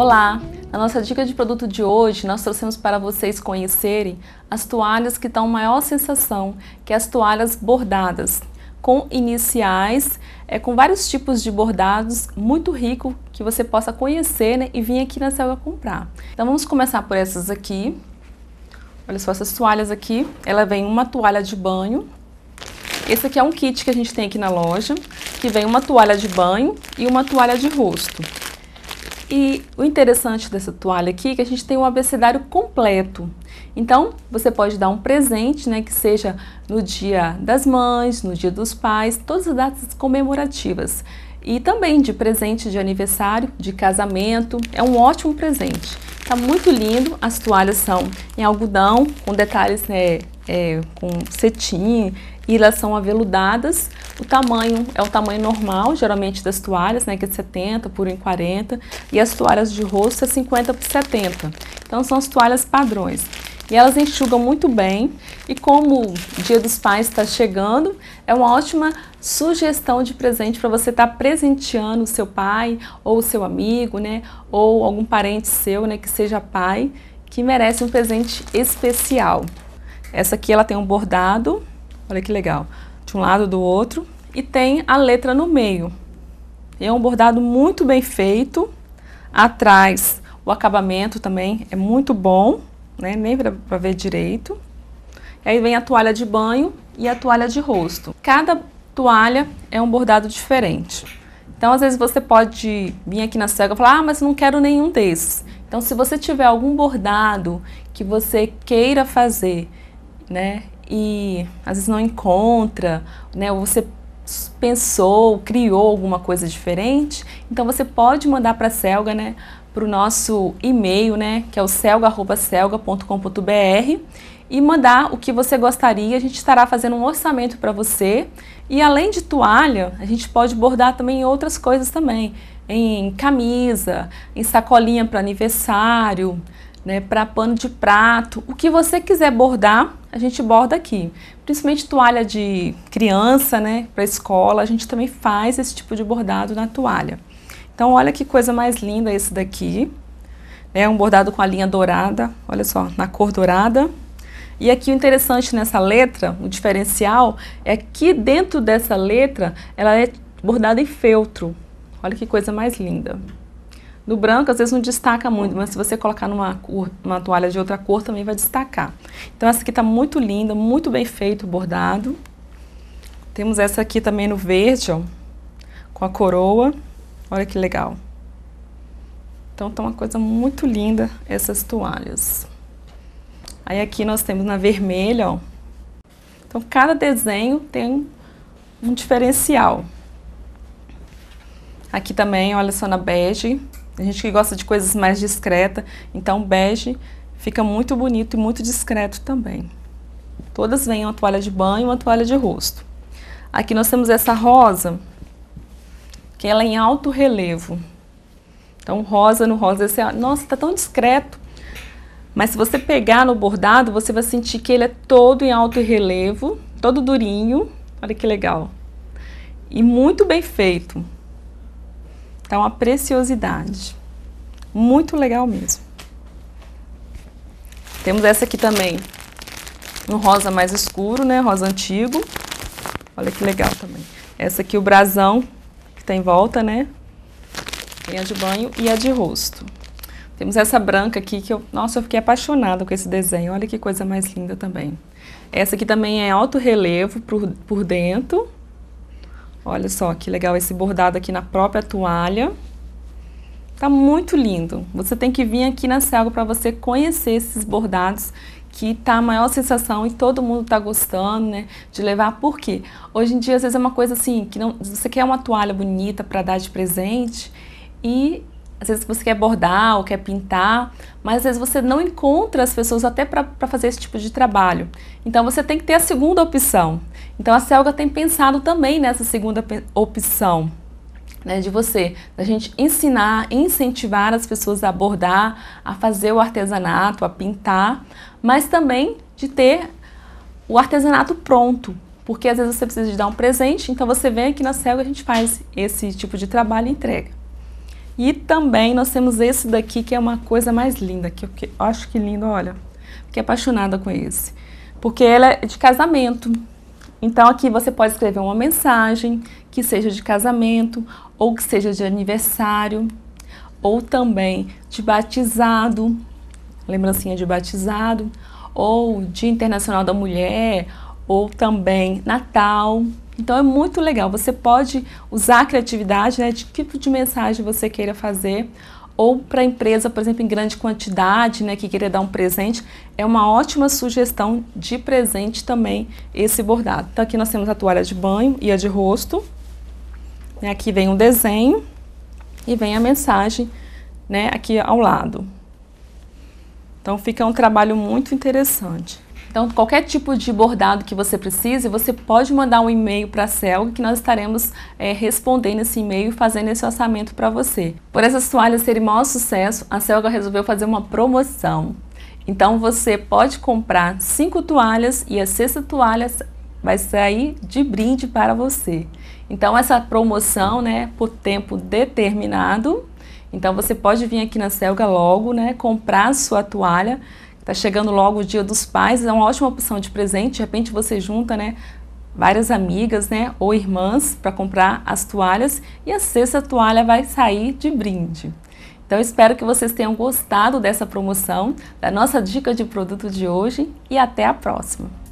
Olá! Na nossa dica de produto de hoje, nós trouxemos para vocês conhecerem as toalhas que dão maior sensação, que é as toalhas bordadas, com iniciais, é, com vários tipos de bordados, muito rico que você possa conhecer né, e vir aqui na Selva comprar. Então vamos começar por essas aqui. Olha só, essas toalhas aqui, ela vem uma toalha de banho. Esse aqui é um kit que a gente tem aqui na loja, que vem uma toalha de banho e uma toalha de rosto. E o interessante dessa toalha aqui é que a gente tem um abecedário completo. Então, você pode dar um presente, né, que seja no dia das mães, no dia dos pais, todas as datas comemorativas. E também de presente de aniversário, de casamento, é um ótimo presente. Tá muito lindo, as toalhas são em algodão, com detalhes né, é, com cetim e elas são aveludadas. O tamanho é o tamanho normal, geralmente das toalhas, né, que é de 70 por 40 e as toalhas de rosto é 50 por 70. Então são as toalhas padrões. E elas enxugam muito bem. E como o Dia dos Pais está chegando, é uma ótima sugestão de presente para você estar tá presenteando o seu pai ou o seu amigo, né? Ou algum parente seu, né? Que seja pai, que merece um presente especial. Essa aqui ela tem um bordado, olha que legal, de um lado do outro, e tem a letra no meio. E é um bordado muito bem feito. Atrás, o acabamento também é muito bom, né? Nem para ver direito. E aí vem a toalha de banho e a toalha de rosto. Cada toalha é um bordado diferente. Então, às vezes você pode vir aqui na cega e falar, ah, mas não quero nenhum desses. Então, se você tiver algum bordado que você queira fazer né? E às vezes não encontra, né? Ou você pensou, criou alguma coisa diferente, então você pode mandar para a Selga, né? Para o nosso e-mail, né? Que é o selga.selga.com.br e mandar o que você gostaria. A gente estará fazendo um orçamento para você. E além de toalha, a gente pode bordar também outras coisas também, em camisa, em sacolinha para aniversário, né, para pano de prato, o que você quiser bordar, a gente borda aqui. Principalmente toalha de criança, né, para escola, a gente também faz esse tipo de bordado na toalha. Então, olha que coisa mais linda esse daqui. É um bordado com a linha dourada, olha só, na cor dourada. E aqui o interessante nessa letra, o diferencial, é que dentro dessa letra, ela é bordada em feltro. Olha que coisa mais linda. No branco, às vezes não destaca muito, mas se você colocar numa, cor, numa toalha de outra cor, também vai destacar. Então, essa aqui está muito linda, muito bem feito o bordado. Temos essa aqui também no verde, ó, com a coroa. Olha que legal. Então, tá uma coisa muito linda essas toalhas. Aí aqui nós temos na vermelha, ó. Então, cada desenho tem um diferencial. Aqui também, olha só na bege, tem gente que gosta de coisas mais discretas, então bege fica muito bonito e muito discreto também. Todas vêm uma toalha de banho e uma toalha de rosto. Aqui nós temos essa rosa, que ela é em alto relevo. Então, rosa no rosa, esse, é nossa, tá tão discreto. Mas se você pegar no bordado, você vai sentir que ele é todo em alto relevo, todo durinho. Olha que legal. E muito bem feito. Tá uma preciosidade. Muito legal mesmo. Temos essa aqui também. Um rosa mais escuro, né? Rosa antigo. Olha que legal também. Essa aqui, o brasão, que tá em volta, né? Tem a de banho e a de rosto. Temos essa branca aqui que eu... Nossa, eu fiquei apaixonada com esse desenho. Olha que coisa mais linda também. Essa aqui também é alto relevo por, por dentro. Olha só que legal esse bordado aqui na própria toalha. Tá muito lindo. Você tem que vir aqui na Selgo para você conhecer esses bordados que tá a maior sensação e todo mundo tá gostando, né, de levar. Por quê? Hoje em dia às vezes é uma coisa assim, que não, você quer uma toalha bonita para dar de presente e às vezes você quer bordar ou quer pintar, mas às vezes você não encontra as pessoas até para fazer esse tipo de trabalho. Então você tem que ter a segunda opção, então a Selga tem pensado também nessa segunda opção. Né, de você, da gente ensinar, incentivar as pessoas a bordar, a fazer o artesanato, a pintar, mas também de ter o artesanato pronto, porque às vezes você precisa de dar um presente, então você vem aqui na Selga e a gente faz esse tipo de trabalho e entrega. E também nós temos esse daqui que é uma coisa mais linda, que eu acho que lindo, olha, fiquei apaixonada com esse, porque ela é de casamento, então aqui você pode escrever uma mensagem que seja de casamento ou que seja de aniversário ou também de batizado, lembrancinha de batizado, ou Dia Internacional da Mulher, ou também Natal. Então é muito legal, você pode usar a criatividade, né, de que tipo de mensagem você queira fazer ou para a empresa, por exemplo, em grande quantidade, né, que queria dar um presente, é uma ótima sugestão de presente também esse bordado. Então aqui nós temos a toalha de banho e a de rosto. Né, aqui vem um desenho e vem a mensagem, né, aqui ao lado. Então fica um trabalho muito interessante. Então, qualquer tipo de bordado que você precise, você pode mandar um e-mail para a Selg que nós estaremos é, respondendo esse e-mail e fazendo esse orçamento para você. Por essas toalhas serem maior sucesso, a Selga resolveu fazer uma promoção. Então, você pode comprar cinco toalhas e a sexta toalha vai sair de brinde para você. Então, essa promoção, né, por tempo determinado, então você pode vir aqui na Selga logo, né, comprar sua toalha, Tá chegando logo o Dia dos Pais, é uma ótima opção de presente. De repente você junta, né, várias amigas, né, ou irmãs para comprar as toalhas e a sexta toalha vai sair de brinde. Então espero que vocês tenham gostado dessa promoção, da nossa dica de produto de hoje e até a próxima.